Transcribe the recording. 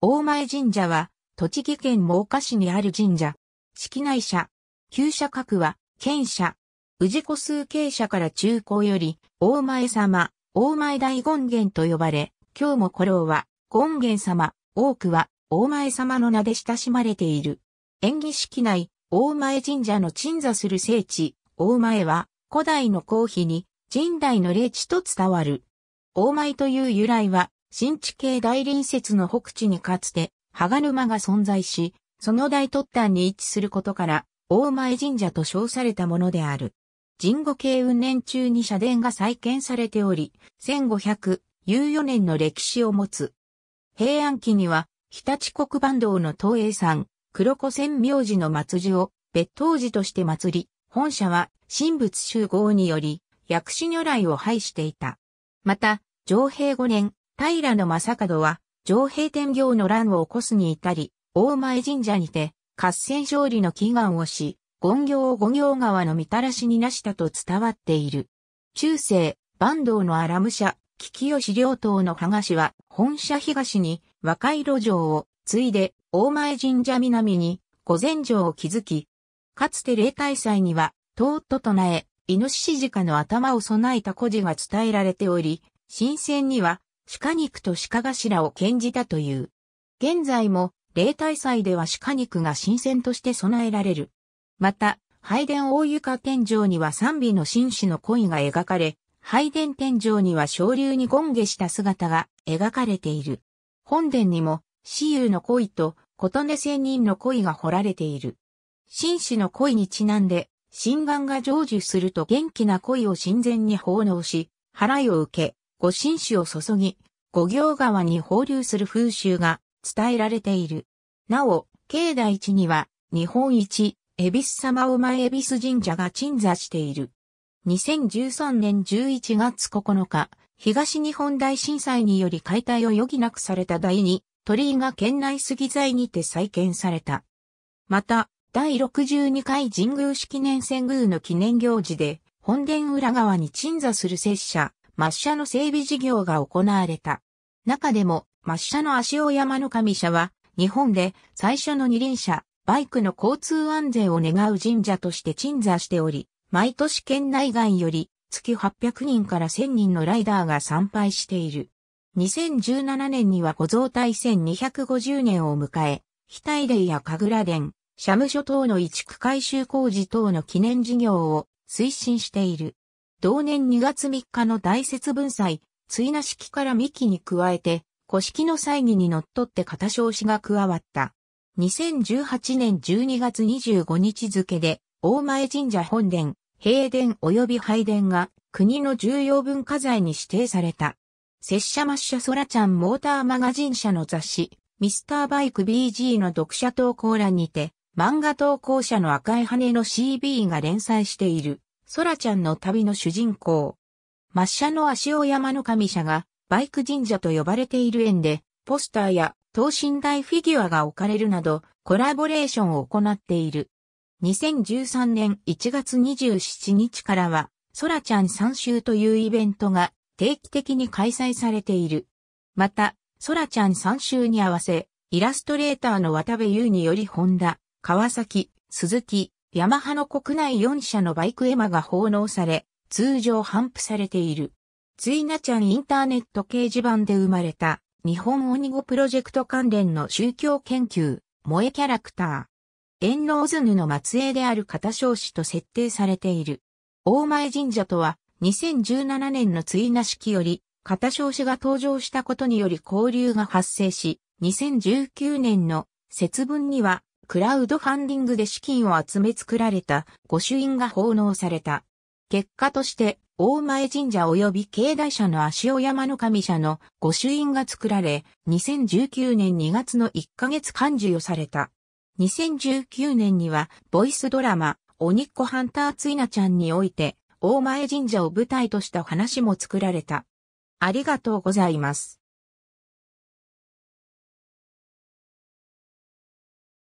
大前神社は、栃木県真岡市にある神社。式内社、旧社格は、県社。宇治古数形社から中高より、大前様、大前大権現と呼ばれ、今日も古老は、権現様、多くは、大前様の名で親しまれている。演技式内、大前神社の鎮座する聖地、大前は、古代の皇妃に、神代の霊地と伝わる。大前という由来は、新地系大隣接の北地にかつて、羽沼が存在し、その大突端に位置することから、大前神社と称されたものである。神後系運年中に社殿が再建されており、1514年の歴史を持つ。平安期には、日立国番道の東映山、黒子千明寺の末寺を別当寺として祭り、本社は神仏集合により、薬師如来を拝していた。また、上平五年、平野正門は、上平天行の乱を起こすに至り、大前神社にて、合戦勝利の祈願をし、権行を五行川のみたらしになしたと伝わっている。中世、坂東の荒武者、吉吉両党の剥がしは、本社東に若い路城を、継いで、大前神社南に、御前城を築き、かつて例大祭には、唐と唱え、イノシシジカの頭を備えた古事が伝えられており、神仙には、鹿肉と鹿頭を献じたという。現在も、例大祭では鹿肉が新鮮として備えられる。また、拝殿大床天井には賛美の紳士の恋が描かれ、拝殿天井には昇竜に権下した姿が描かれている。本殿にも、私有の恋と、琴音仙人の恋が彫られている。紳士の恋にちなんで、神願が成就すると元気な恋を神前に奉納し、払いを受け、御神酒を注ぎ、五行川に放流する風習が伝えられている。なお、境内地には日本一、恵比寿様お前恵比寿神社が鎮座している。2013年11月9日、東日本大震災により解体を余儀なくされた第二、鳥居が県内杉材にて再建された。また、第62回神宮式年遷宮の記念行事で、本殿裏側に鎮座する拙者、抹茶の整備事業が行われた。中でも、抹茶の足尾山の神社は、日本で最初の二輪車、バイクの交通安全を願う神社として鎮座しており、毎年県内外より月800人から1000人のライダーが参拝している。2017年にはご造体1250年を迎え、非対霊や神楽殿、社務所等の移築改修工事等の記念事業を推進している。同年2月3日の大節分祭、追な式から三期に加えて、古式の祭儀にのっとって片少子が加わった。2018年12月25日付で、大前神社本殿、平殿及び拝殿が国の重要文化財に指定された。拙者抹茶ラちゃんモーターマガジン社の雑誌、ミスターバイク BG の読者投稿欄にて、漫画投稿者の赤い羽の CB が連載している。ソラちゃんの旅の主人公。抹茶の足尾山の神社が、バイク神社と呼ばれている園で、ポスターや等身大フィギュアが置かれるなど、コラボレーションを行っている。2013年1月27日からは、ソラちゃん3週というイベントが定期的に開催されている。また、ソラちゃん3週に合わせ、イラストレーターの渡部優によりホンダ、川崎、鈴木、ヤマハの国内4社のバイクエマが奉納され、通常頒布されている。ついなちゃんインターネット掲示板で生まれた、日本鬼語プロジェクト関連の宗教研究、萌えキャラクター。のオズヌの末裔である片少子と設定されている。大前神社とは、2017年のついな式より、片少子が登場したことにより交流が発生し、2019年の節分には、クラウドファンディングで資金を集め作られた御朱印が奉納された。結果として、大前神社及び境内社の足尾山の神社の御朱印が作られ、2019年2月の1ヶ月間授与された。2019年には、ボイスドラマ、鬼っ子ハンターツイナちゃんにおいて、大前神社を舞台とした話も作られた。ありがとうございます。